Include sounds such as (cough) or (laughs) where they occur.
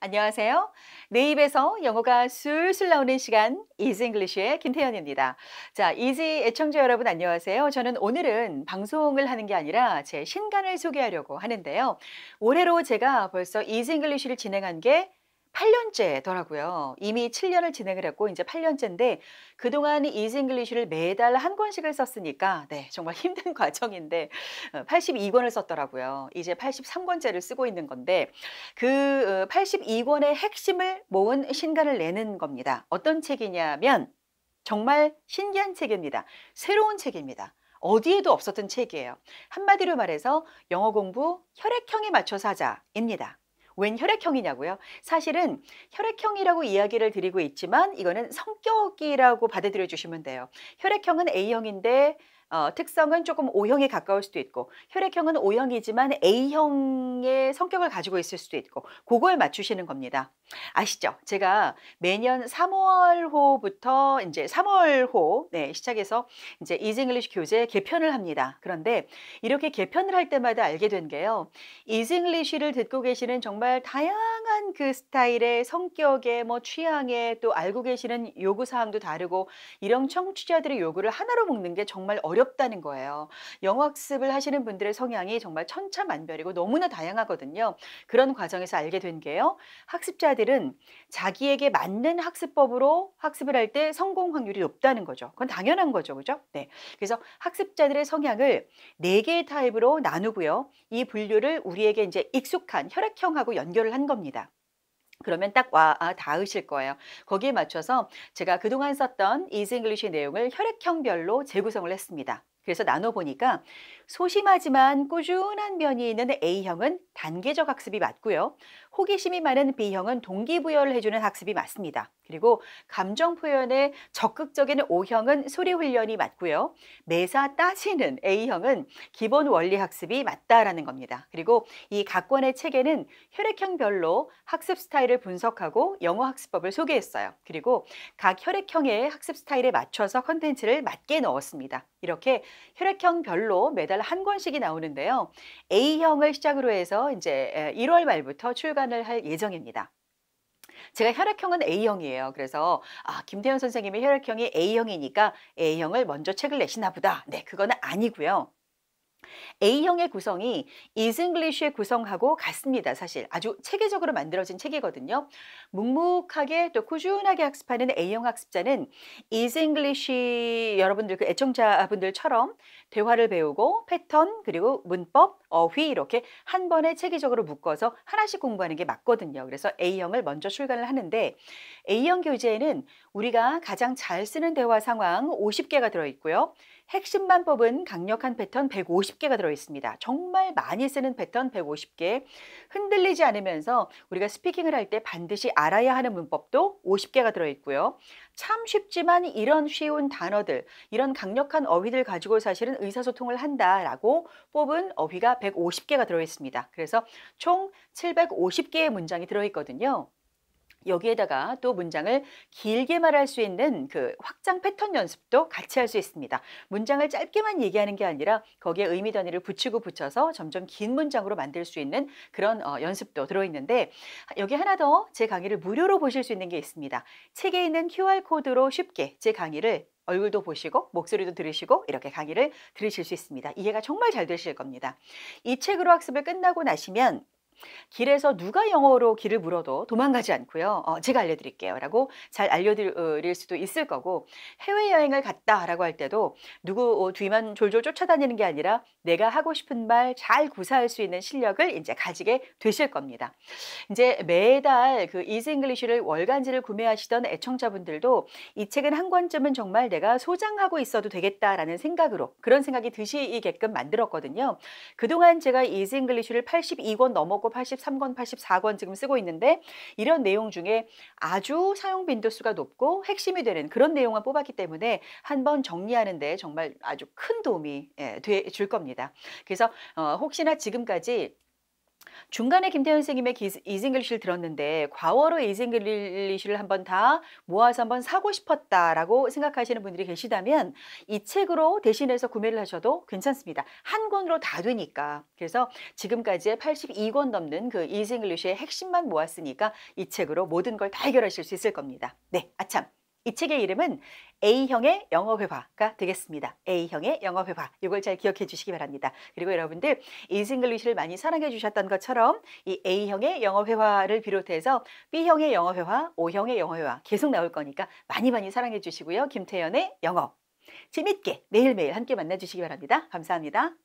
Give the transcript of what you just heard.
안녕하세요. 내 입에서 영어가 술술 나오는 시간 이즈 잉글리쉬의 김태현입니다. 자, 이즈 애청자 여러분 안녕하세요. 저는 오늘은 방송을 하는 게 아니라 제 신간을 소개하려고 하는데요. 올해로 제가 벌써 이즈 잉글리쉬를 진행한 게 8년째더라고요. 이미 7년을 진행을 했고 이제 8년째인데 그동안 이즈 잉글리쉬를 매달 한 권씩을 썼으니까 네, 정말 (laughs) 힘든 과정인데 82권을 어, 썼더라고요. 이제 83권째를 쓰고 있는 건데 그 82권의 어, 핵심을 모은 신간을 내는 겁니다. 어떤 책이냐면 정말 신기한 책입니다. 새로운 책입니다. 어디에도 없었던 책이에요. 한마디로 말해서 영어 공부 혈액형에 맞춰서 하자입니다. 웬 혈액형이냐고요? 사실은 혈액형이라고 이야기를 드리고 있지만 이거는 성격이라고 받아들여 주시면 돼요. 혈액형은 A형인데 어, 특성은 조금 O형에 가까울 수도 있고 혈액형은 O형이지만 A형의 성격을 가지고 있을 수도 있고 그걸 맞추시는 겁니다. 아시죠? 제가 매년 3월호부터 이제 3월호 네, 시작해서 이제 이징글리시 교재 개편을 합니다. 그런데 이렇게 개편을 할 때마다 알게 된 게요. 이징글리시를 듣고 계시는 정말 다양한 그 스타일의 성격의 뭐 취향에 또 알고 계시는 요구사항도 다르고 이런 청취자들의 요구를 하나로 묶는 게 정말 어려워요. 어렵다는 거예요. 영어학습을 하시는 분들의 성향이 정말 천차만별이고 너무나 다양하거든요. 그런 과정에서 알게 된 게요. 학습자들은 자기에게 맞는 학습법으로 학습을 할 때 성공 확률이 높다는 거죠. 그건 당연한 거죠. 그죠? 네. 그래서 학습자들의 성향을 네 개의 타입으로 나누고요. 이 분류를 우리에게 이제 익숙한 혈액형하고 연결을 한 겁니다. 그러면 딱 와, 아, 닿으실 거예요. 거기에 맞춰서 제가 그동안 썼던 이즈 잉글리시 내용을 혈액형별로 재구성을 했습니다. 그래서 나눠보니까 소심하지만 꾸준한 면이 있는 A형은 단계적 학습이 맞고요. 호기심이 많은 B형은 동기부여를 해주는 학습이 맞습니다. 그리고 감정 표현에 적극적인 O형은 소리 훈련이 맞고요. 매사 따지는 A형은 기본 원리 학습이 맞다라는 겁니다. 그리고 이 각 권의 책에는 혈액형별로 학습 스타일을 분석하고 영어 학습법을 소개했어요. 그리고 각 혈액형의 학습 스타일에 맞춰서 컨텐츠를 맞게 넣었습니다. 이렇게 혈액형별로 매달 한 권씩이 나오는데요. A형을 시작으로 해서 이제 1월 말부터 출간을 할 예정입니다. 제가 혈액형은 A형이에요. 그래서 아, 김태현 선생님의 혈액형이 A형이니까 A형을 먼저 책을 내시나 보다. 네, 그거는 아니고요. A형의 구성이 이승글리쉬의 구성하고 같습니다. 사실 아주 체계적으로 만들어진 책이거든요. 묵묵하게 또 꾸준하게 학습하는 A형 학습자는 이승글리쉬 여러분들 그 애청자분들처럼 대화를 배우고 패턴 그리고 문법, 어휘 이렇게 한 번에 체계적으로 묶어서 하나씩 공부하는 게 맞거든요. 그래서 A형을 먼저 출간을 하는데 A형 교재에는 우리가 가장 잘 쓰는 대화 상황 50개가 들어있고요. 핵심반법은 강력한 패턴 150개가 들어있습니다. 정말 많이 쓰는 패턴 150개. 흔들리지 않으면서 우리가 스피킹을 할 때 반드시 알아야 하는 문법도 50개가 들어있고요. 참 쉽지만 이런 쉬운 단어들, 이런 강력한 어휘들 가지고 사실은 의사소통을 한다라고 뽑은 어휘가 150개가 들어있습니다. 그래서 총 750개의 문장이 들어있거든요. 여기에다가 또 문장을 길게 말할 수 있는 그 확장 패턴 연습도 같이 할 수 있습니다. 문장을 짧게만 얘기하는 게 아니라 거기에 의미 단위를 붙이고 붙여서 점점 긴 문장으로 만들 수 있는 그런 어, 연습도 들어있는데 여기 하나 더 제 강의를 무료로 보실 수 있는 게 있습니다. 책에 있는 QR코드로 쉽게 제 강의를 얼굴도 보시고 목소리도 들으시고 이렇게 강의를 들으실 수 있습니다. 이해가 정말 잘 되실 겁니다. 이 책으로 학습을 끝나고 나시면 길에서 누가 영어로 길을 물어도 도망가지 않고요. 어, 제가 알려드릴게요. 라고 잘 알려드릴 수도 있을 거고 해외여행을 갔다 라고 할 때도 누구 어, 뒤만 졸졸 쫓아다니는 게 아니라 내가 하고 싶은 말 잘 구사할 수 있는 실력을 이제 가지게 되실 겁니다. 이제 매달 그 이즈 잉글리쉬를 월간지를 구매하시던 애청자분들도 이 책은 한 권쯤은 정말 내가 소장하고 있어도 되겠다라는 생각으로 그런 생각이 드시게끔 만들었거든요. 그동안 제가 이즈 잉글리쉬를 82권 넘어고 85권, 83권, 84권 지금 쓰고 있는데 이런 내용 중에 아주 사용 빈도수가 높고 핵심이 되는 그런 내용을 뽑았기 때문에 한번 정리하는데 정말 아주 큰 도움이 예, 돼, 줄 겁니다. 그래서 어, 혹시나 지금까지 중간에 김태현 선생님의 이즈잉글리쉬를 들었는데 과거로 이즈잉글리쉬를 한번 다 모아서 한번 사고 싶었다라고 생각하시는 분들이 계시다면 이 책으로 대신해서 구매를 하셔도 괜찮습니다. 한 권으로 다 되니까. 그래서 지금까지의 82권 넘는 그이즈잉글리쉬의 핵심만 모았으니까 이 책으로 모든 걸 다 해결하실 수 있을 겁니다. 네, 아참. 이 책의 이름은 A형의 영어 회화가 되겠습니다. A형의 영어 회화. 이걸 잘 기억해 주시기 바랍니다. 그리고 여러분들 이싱글리시를 많이 사랑해 주셨던 것처럼 이 A형의 영어 회화를 비롯해서 B형의 영어 회화, O형의 영어 회화 계속 나올 거니까 많이 많이 사랑해 주시고요. 김태연의 영어 재밌게 매일매일 함께 만나 주시기 바랍니다. 감사합니다.